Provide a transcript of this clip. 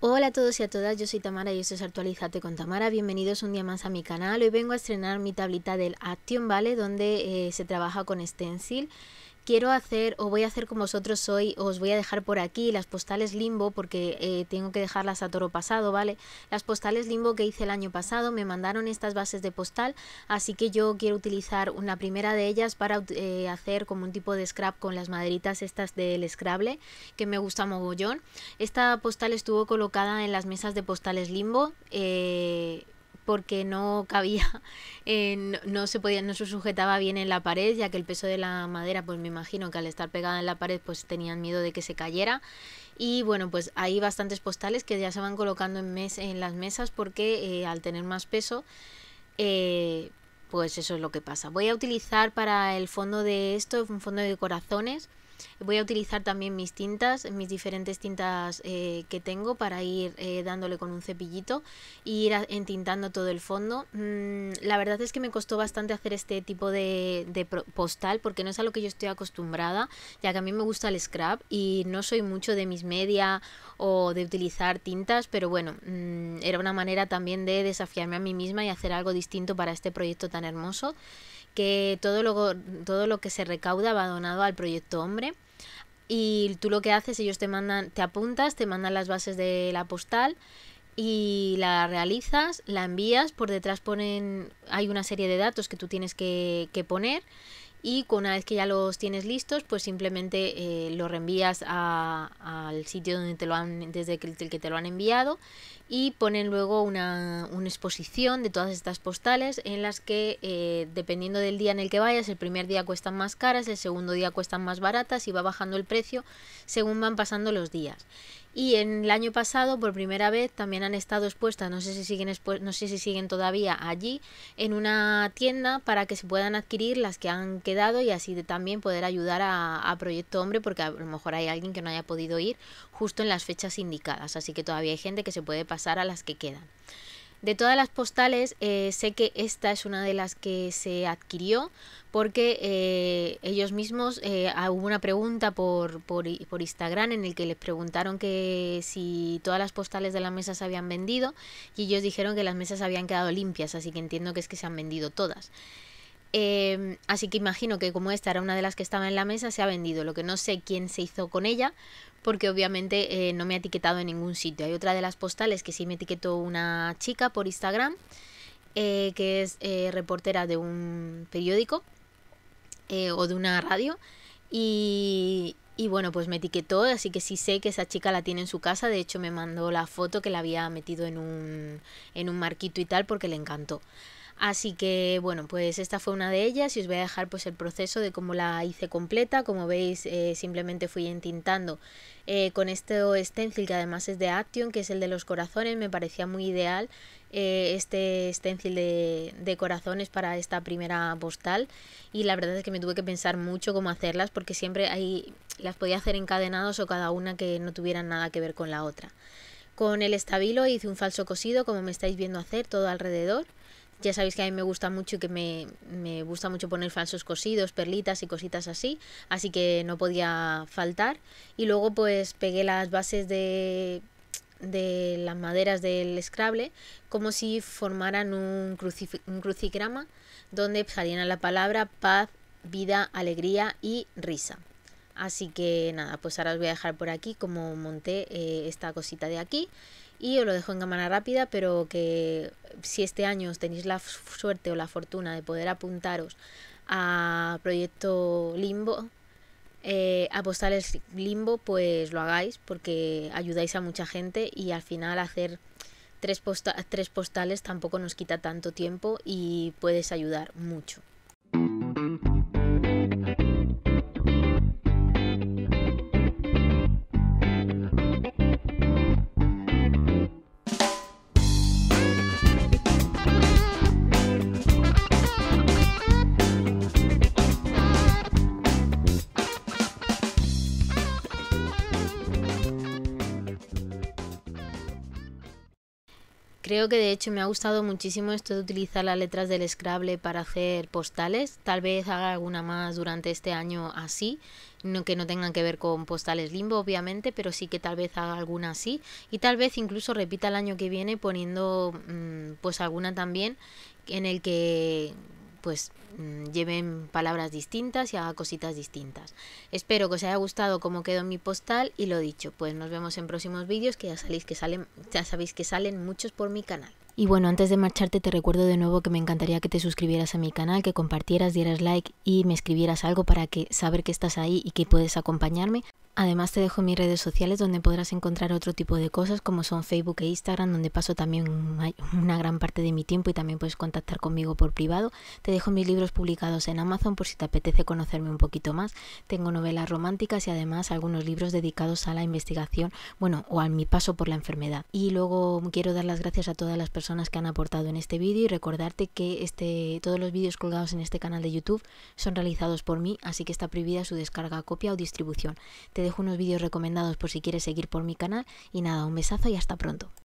Hola a todos y a todas, yo soy Tamara y esto es Actualizate con Tamara. Bienvenidos un día más a mi canal. Hoy vengo a estrenar mi tablita del Action, ¿vale? Donde eh, se trabaja con stencil quiero hacer o voy a hacer como vosotros hoy, os voy a dejar por aquí las postales limbo porque eh, tengo que dejarlas a toro pasado, ¿vale? Las postales limbo que hice el año pasado, me mandaron estas bases de postal, así que yo quiero utilizar una primera de ellas para eh, hacer como un tipo de scrap con las maderitas estas del escrable, que me gusta mogollón. Esta postal estuvo colocada en las mesas de postales limbo. Eh, porque no cabía, no, se podía, no se sujetaba bien en la pared, ya que el peso de la madera, pues me imagino que al estar pegada en la pared, pues tenían miedo de que se cayera. Y bueno, pues hay bastantes postales que ya se van colocando en, en las mesas porque eh, al tener más peso, eh, pues eso es lo que pasa. Voy a utilizar para el fondo de esto un fondo de corazones Voy a utilizar también mis tintas, mis diferentes tintas eh, que tengo para ir eh, dándole con un cepillito e ir entintando todo el fondo. Mm, la verdad es que me costó bastante hacer este tipo de, postal porque no es a lo que yo estoy acostumbrada, ya que a mí me gusta el scrap y no soy mucho de mis media o de utilizar tintas, pero bueno, mm, era una manera también de desafiarme a mí misma y hacer algo distinto para este proyecto tan hermoso que todo lo, todo lo que se recauda va donado al proyecto Hombre. Y tú lo que haces, ellos te mandan, te apuntas, te mandan las bases de la postal y la realizas, la envías, por detrás ponen, hay una serie de datos que tú tienes que, que poner y una vez que ya los tienes listos, pues simplemente eh, los reenvías al sitio donde te lo han, desde el que te lo han enviado y ponen luego una, exposición de todas estas postales en las que eh, dependiendo del día en el que vayas, el primer día cuestan más caras, el segundo día cuestan más baratas y va bajando el precio según van pasando los días. Y en el año pasado, por primera vez, también han estado expuestas, no sé si siguen, no sé si siguen todavía allí, en una tienda para que se puedan adquirir las que han quedado y así también poder ayudar a, a Proyecto Hombre, porque a lo mejor hay alguien que no haya podido ir justo en las fechas indicadas. Así que todavía hay gente que se puede pasar a las que quedan. De todas las postales, eh, sé que esta es una de las que se adquirió porque eh, ellos mismos, eh, ah, hubo una pregunta por, por, por, Instagram en el que les preguntaron que si todas las postales de las mesas se habían vendido y ellos dijeron que las mesas habían quedado limpias, así que entiendo que es que se han vendido todas. Em, así que imagino que como esta era una de las que estaba en la mesa, se ha vendido. Lo que no sé quién se hizo con ella, porque obviamente eh, no me ha etiquetado en ningún sitio. Hay otra de las postales que sí me etiquetó una chica por Instagram, eh, que es eh, reportera de un periódico o de una radio. Y, y bueno, pues me etiquetó, así que sí sé que esa chica la tiene en su casa. De hecho, me mandó la foto que la había metido en un, en un marquito y tal, porque le encantó. Así que bueno, pues esta fue una de ellas y os voy a dejar pues el proceso de cómo la hice completa. Como veis, eh, simplemente fui entintando eh, con este stencil que además es de Action, que es el de los corazones, me parecía muy ideal eh, este stencil de, de, corazones para esta primera postal y la verdad es que me tuve que pensar mucho cómo hacerlas porque siempre ahí las podía hacer encadenados o cada una que no tuvieran nada que ver con la otra. Con el estabilo hice un falso cosido como me estáis viendo hacer todo alrededor ya sabéis que a mí me gusta mucho que me, gusta mucho poner falsos cosidos, perlitas y cositas así, así que no podía faltar. Y luego pues pegué las bases de las maderas del Scrabble como si formaran un, crucigrama donde saliera la palabra paz, vida, alegría y risa. Así que nada, pues ahora os voy a dejar por aquí como monté eh, esta cosita de aquí y os lo dejo en cámara rápida, pero que si este año os tenéis la suerte o la fortuna de poder apuntaros a Proyecto Limbo, eh, a Postales Limbo, pues lo hagáis porque ayudáis a mucha gente y al final hacer tres postales tampoco nos quita tanto tiempo y puedes ayudar mucho. Creo que de hecho me ha gustado muchísimo esto de utilizar las letras del Scrabble para hacer postales. Tal vez haga alguna más durante este año así, no, que no tengan que ver con postales limbo obviamente, pero sí que tal vez haga alguna así. Y tal vez incluso repita el año que viene poniendo mm, pues alguna también en el que pues mm, lleven palabras distintas y haga cositas distintas. Espero que os haya gustado cómo quedó mi postal y lo dicho, pues nos vemos en próximos vídeos que ya, sabéis que salen, ya sabéis que salen muchos por mi canal. Y bueno, antes de marcharte te recuerdo de nuevo que me encantaría que te suscribieras a mi canal, que compartieras, dieras like y me escribieras algo para que saber que estás ahí y que puedes acompañarme. Además te dejo mis redes sociales donde podrás encontrar otro tipo de cosas como son Facebook e Instagram donde paso también una gran parte de mi tiempo y también puedes contactar conmigo por privado. Te dejo mis libros publicados en Amazon por si te apetece conocerme un poquito más. Tengo novelas románticas y además algunos libros dedicados a la investigación, bueno, o a mi paso por la enfermedad. Y luego quiero dar las gracias a todas las personas que han aportado en este vídeo y recordarte que este, todos los vídeos colgados en este canal de YouTube son realizados por mí, así que está prohibida su descarga, copia o distribución dejo unos vídeos recomendados por si quieres seguir por mi canal y nada, un besazo y hasta pronto.